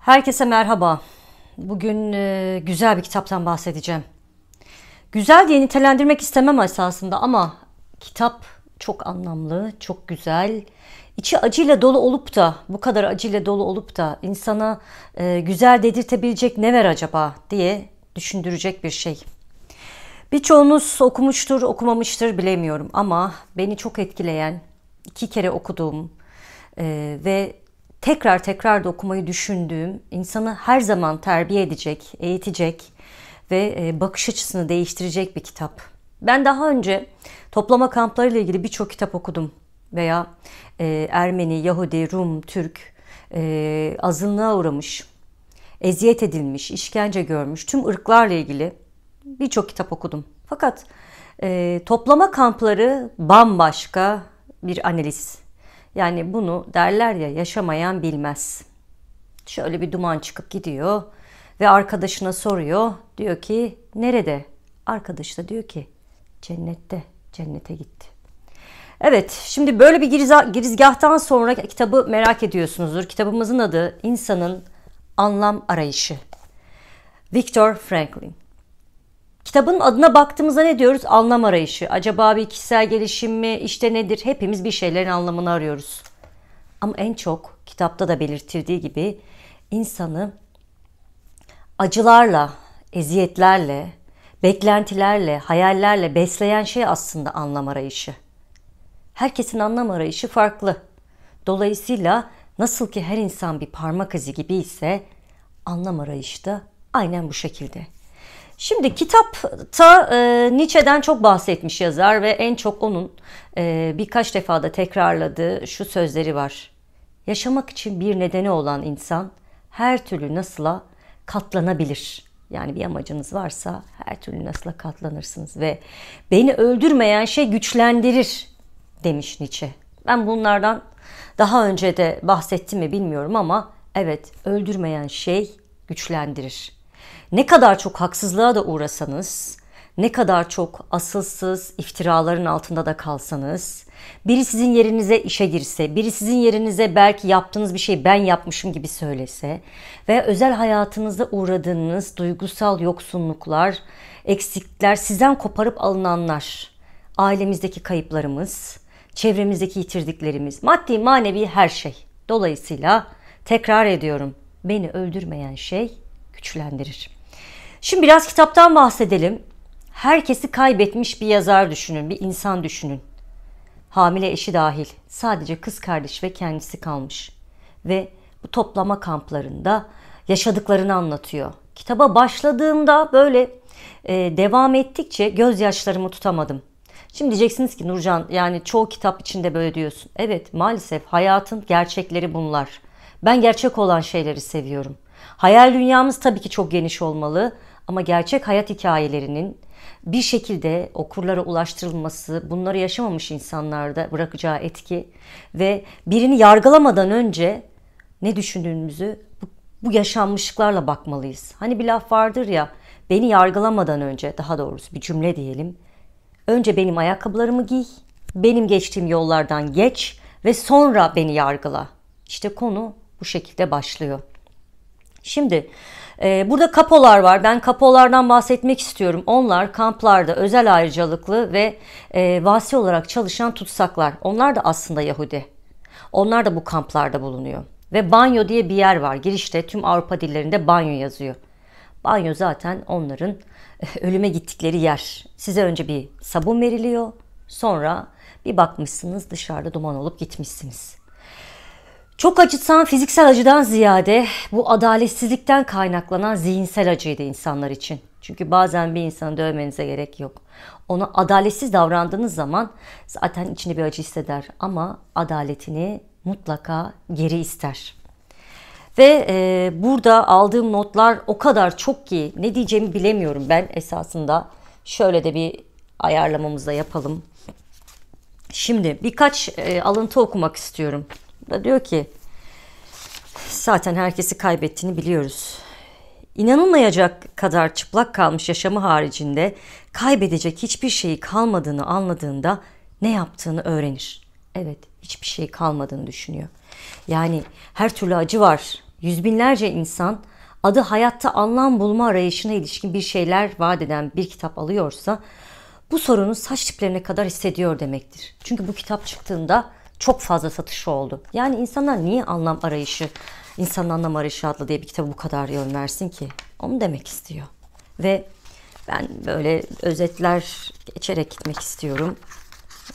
Herkese merhaba. Bugün e, güzel bir kitaptan bahsedeceğim. Güzel diye nitelendirmek istemem esasında ama kitap çok anlamlı, çok güzel. İçi acıyla dolu olup da, bu kadar acıyla dolu olup da insana e, güzel dedirtebilecek ne ver acaba diye düşündürecek bir şey. Birçoğunuz okumuştur, okumamıştır bilemiyorum ama beni çok etkileyen, iki kere okuduğum e, ve tekrar tekrar da okumayı düşündüğüm, insanı her zaman terbiye edecek, eğitecek ve e, bakış açısını değiştirecek bir kitap. Ben daha önce toplama kampları ile ilgili birçok kitap okudum veya e, Ermeni, Yahudi, Rum, Türk e, azınlığa uğramış, eziyet edilmiş, işkence görmüş tüm ırklarla ilgili birçok kitap okudum. Fakat e, toplama kampları bambaşka bir analiz yani bunu derler ya yaşamayan bilmez. Şöyle bir duman çıkıp gidiyor ve arkadaşına soruyor. Diyor ki nerede? Arkadaş da diyor ki cennette, cennete gitti. Evet, şimdi böyle bir giriz- girizgahtan sonra kitabı merak ediyorsunuzdur. Kitabımızın adı İnsanın Anlam Arayışı. Victor Franklin. Kitabın adına baktığımızda ne diyoruz? Anlam arayışı. Acaba bir kişisel gelişim mi? İşte nedir? Hepimiz bir şeylerin anlamını arıyoruz. Ama en çok kitapta da belirtildiği gibi insanı acılarla, eziyetlerle, beklentilerle, hayallerle besleyen şey aslında anlam arayışı. Herkesin anlam arayışı farklı. Dolayısıyla nasıl ki her insan bir parmak izi gibi ise anlam arayışı da aynen bu şekilde. Şimdi kitapta e, Nietzsche'den çok bahsetmiş yazar ve en çok onun e, birkaç defa da tekrarladığı şu sözleri var. Yaşamak için bir nedeni olan insan her türlü nasıla katlanabilir. Yani bir amacınız varsa her türlü nasıla katlanırsınız ve beni öldürmeyen şey güçlendirir demiş Nietzsche. Ben bunlardan daha önce de bahsettim mi bilmiyorum ama evet öldürmeyen şey güçlendirir. Ne kadar çok haksızlığa da uğrasanız, ne kadar çok asılsız iftiraların altında da kalsanız, biri sizin yerinize işe girse, biri sizin yerinize belki yaptığınız bir şey ben yapmışım gibi söylese ve özel hayatınızda uğradığınız duygusal yoksunluklar, eksiklikler, sizden koparıp alınanlar, ailemizdeki kayıplarımız, çevremizdeki yitirdiklerimiz, maddi manevi her şey. Dolayısıyla tekrar ediyorum beni öldürmeyen şey güçlendirir. Şimdi biraz kitaptan bahsedelim. Herkesi kaybetmiş bir yazar düşünün, bir insan düşünün. Hamile eşi dahil sadece kız kardeş ve kendisi kalmış. Ve bu toplama kamplarında yaşadıklarını anlatıyor. Kitaba başladığımda böyle e, devam ettikçe gözyaşlarımı tutamadım. Şimdi diyeceksiniz ki Nurcan yani çoğu kitap içinde böyle diyorsun. Evet maalesef hayatın gerçekleri bunlar. Ben gerçek olan şeyleri seviyorum.'' Hayal dünyamız tabii ki çok geniş olmalı ama gerçek hayat hikayelerinin bir şekilde okurlara ulaştırılması, bunları yaşamamış insanlarda bırakacağı etki ve birini yargılamadan önce ne düşündüğümüzü bu, bu yaşanmışlıklarla bakmalıyız. Hani bir laf vardır ya, beni yargılamadan önce, daha doğrusu bir cümle diyelim. Önce benim ayakkabılarımı giy, benim geçtiğim yollardan geç ve sonra beni yargıla. İşte konu bu şekilde başlıyor. Şimdi e, burada kapolar var. Ben kapolardan bahsetmek istiyorum. Onlar kamplarda özel ayrıcalıklı ve e, vasi olarak çalışan tutsaklar. Onlar da aslında Yahudi. Onlar da bu kamplarda bulunuyor. Ve banyo diye bir yer var. Girişte tüm Avrupa dillerinde banyo yazıyor. Banyo zaten onların e, ölüme gittikleri yer. Size önce bir sabun veriliyor. Sonra bir bakmışsınız dışarıda duman olup gitmişsiniz. Çok acıtan fiziksel acıdan ziyade bu adaletsizlikten kaynaklanan zihinsel acıydı insanlar için. Çünkü bazen bir insanı dövmenize gerek yok. Ona adaletsiz davrandığınız zaman zaten içinde bir acı hisseder ama adaletini mutlaka geri ister. Ve e, burada aldığım notlar o kadar çok ki ne diyeceğimi bilemiyorum ben esasında. Şöyle de bir ayarlamamızı da yapalım. Şimdi birkaç e, alıntı okumak istiyorum. Da diyor ki zaten herkesi kaybettiğini biliyoruz. İnanılmayacak kadar çıplak kalmış yaşamı haricinde kaybedecek hiçbir şeyi kalmadığını anladığında ne yaptığını öğrenir. Evet, hiçbir şey kalmadığını düşünüyor. Yani her türlü acı var. Yüz binlerce insan adı hayatta anlam bulma arayışına ilişkin bir şeyler vaat eden bir kitap alıyorsa bu sorunu saç tiplerine kadar hissediyor demektir. Çünkü bu kitap çıktığında çok fazla satışı oldu. Yani insanlar niye anlam arayışı, insan anlam arayışı adlı diye bir kitabı bu kadar yön versin ki? Onu demek istiyor. Ve ben böyle özetler geçerek gitmek istiyorum.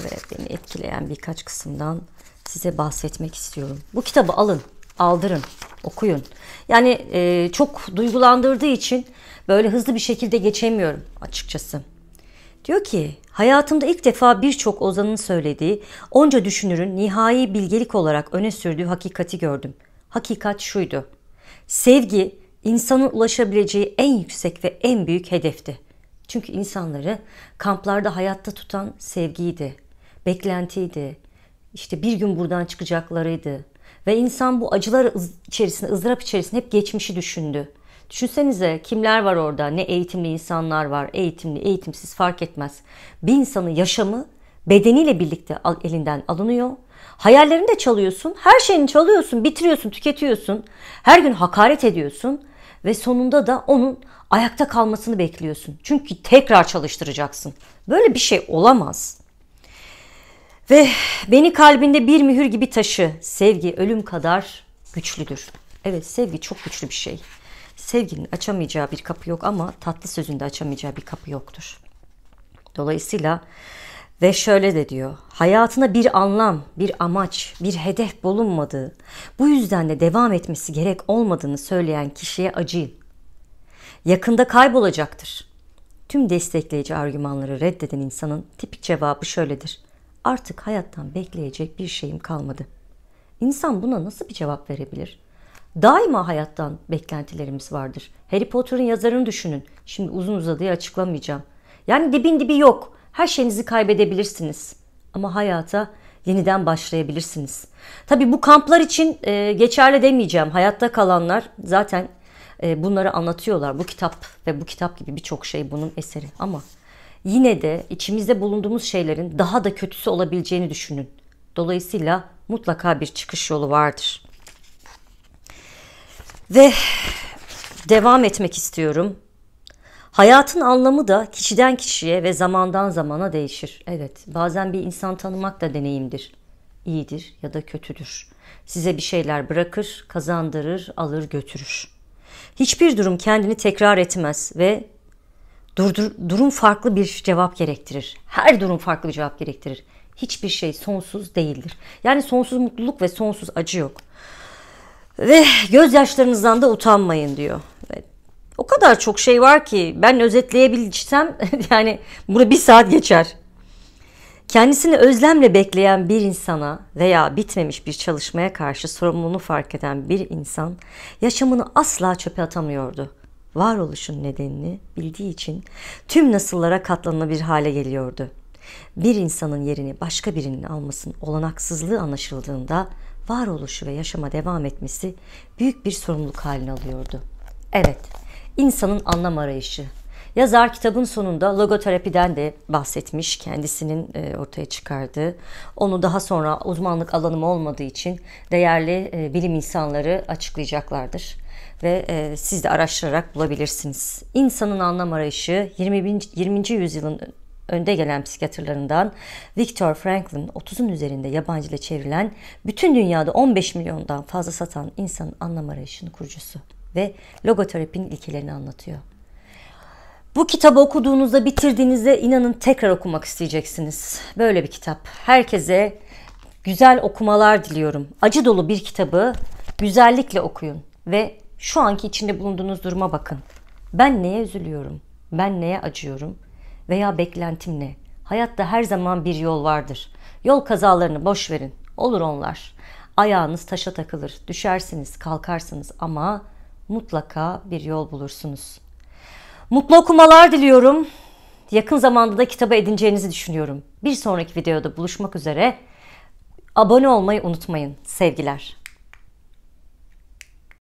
Ve beni etkileyen birkaç kısımdan size bahsetmek istiyorum. Bu kitabı alın, aldırın, okuyun. Yani e, çok duygulandırdığı için böyle hızlı bir şekilde geçemiyorum açıkçası. Diyor ki hayatımda ilk defa birçok ozanın söylediği, onca düşünürün nihai bilgelik olarak öne sürdüğü hakikati gördüm. Hakikat şuydu. Sevgi insanın ulaşabileceği en yüksek ve en büyük hedefti. Çünkü insanları kamplarda hayatta tutan sevgiydi, beklentiydi, işte bir gün buradan çıkacaklarıydı. Ve insan bu acılar içerisinde, ızdırap içerisinde hep geçmişi düşündü. Düşünsenize kimler var orada? Ne eğitimli insanlar var, eğitimli, eğitimsiz fark etmez. Bir insanın yaşamı bedeniyle birlikte elinden alınıyor. Hayallerini de çalıyorsun, her şeyini çalıyorsun, bitiriyorsun, tüketiyorsun. Her gün hakaret ediyorsun ve sonunda da onun ayakta kalmasını bekliyorsun. Çünkü tekrar çalıştıracaksın. Böyle bir şey olamaz. Ve beni kalbinde bir mühür gibi taşı. Sevgi ölüm kadar güçlüdür. Evet sevgi çok güçlü bir şey. Sevginin açamayacağı bir kapı yok ama tatlı sözünde açamayacağı bir kapı yoktur. Dolayısıyla ve şöyle de diyor. Hayatına bir anlam, bir amaç, bir hedef bulunmadığı, bu yüzden de devam etmesi gerek olmadığını söyleyen kişiye acıyın. Yakında kaybolacaktır. Tüm destekleyici argümanları reddeden insanın tipik cevabı şöyledir. Artık hayattan bekleyecek bir şeyim kalmadı. İnsan buna nasıl bir cevap verebilir? Daima hayattan beklentilerimiz vardır. Harry Potter'ın yazarını düşünün. Şimdi uzun uzadıya açıklamayacağım. Yani dibin dibi yok. Her şeyinizi kaybedebilirsiniz. Ama hayata yeniden başlayabilirsiniz. Tabii bu kamplar için e, geçerli demeyeceğim. Hayatta kalanlar zaten e, bunları anlatıyorlar. Bu kitap ve bu kitap gibi birçok şey bunun eseri. Ama yine de içimizde bulunduğumuz şeylerin daha da kötüsü olabileceğini düşünün. Dolayısıyla mutlaka bir çıkış yolu vardır.'' Ve devam etmek istiyorum. Hayatın anlamı da kişiden kişiye ve zamandan zamana değişir. Evet, bazen bir insan tanımak da deneyimdir. İyidir ya da kötüdür. Size bir şeyler bırakır, kazandırır, alır götürür. Hiçbir durum kendini tekrar etmez ve durdur, durum farklı bir cevap gerektirir. Her durum farklı bir cevap gerektirir. Hiçbir şey sonsuz değildir. Yani sonsuz mutluluk ve sonsuz acı yok. Ve gözyaşlarınızdan da utanmayın diyor. O kadar çok şey var ki ben özetleyebilirsem yani burada bir saat geçer. Kendisini özlemle bekleyen bir insana veya bitmemiş bir çalışmaya karşı sorumluluğunu fark eden bir insan yaşamını asla çöpe atamıyordu. Varoluşun nedenini bildiği için tüm nasıllara katlanılabilir hale geliyordu. Bir insanın yerini başka birinin almasının olanaksızlığı anlaşıldığında varoluşu ve yaşama devam etmesi büyük bir sorumluluk haline alıyordu. Evet, insanın anlam arayışı. Yazar kitabın sonunda logoterapiden de bahsetmiş kendisinin e, ortaya çıkardığı. Onu daha sonra uzmanlık alanım olmadığı için değerli e, bilim insanları açıklayacaklardır ve e, siz de araştırarak bulabilirsiniz. İnsanın anlam arayışı 20. yüzyılın önde gelen psikiyatrlarından Victor Frankl'ın 30'un üzerinde yabancı ile çevrilen bütün dünyada 15 milyondan fazla satan insanın anlam arayışının kurucusu ve logoterapinin ilkelerini anlatıyor. Bu kitabı okuduğunuzda, bitirdiğinizde inanın tekrar okumak isteyeceksiniz. Böyle bir kitap. Herkese güzel okumalar diliyorum. Acı dolu bir kitabı güzellikle okuyun ve şu anki içinde bulunduğunuz duruma bakın. Ben neye üzülüyorum? Ben neye acıyorum? veya beklentim ne? Hayatta her zaman bir yol vardır. Yol kazalarını boş verin. Olur onlar. Ayağınız taşa takılır, düşersiniz, kalkarsınız ama mutlaka bir yol bulursunuz. Mutlu okumalar diliyorum. Yakın zamanda da kitabı edineceğinizi düşünüyorum. Bir sonraki videoda buluşmak üzere. Abone olmayı unutmayın. Sevgiler.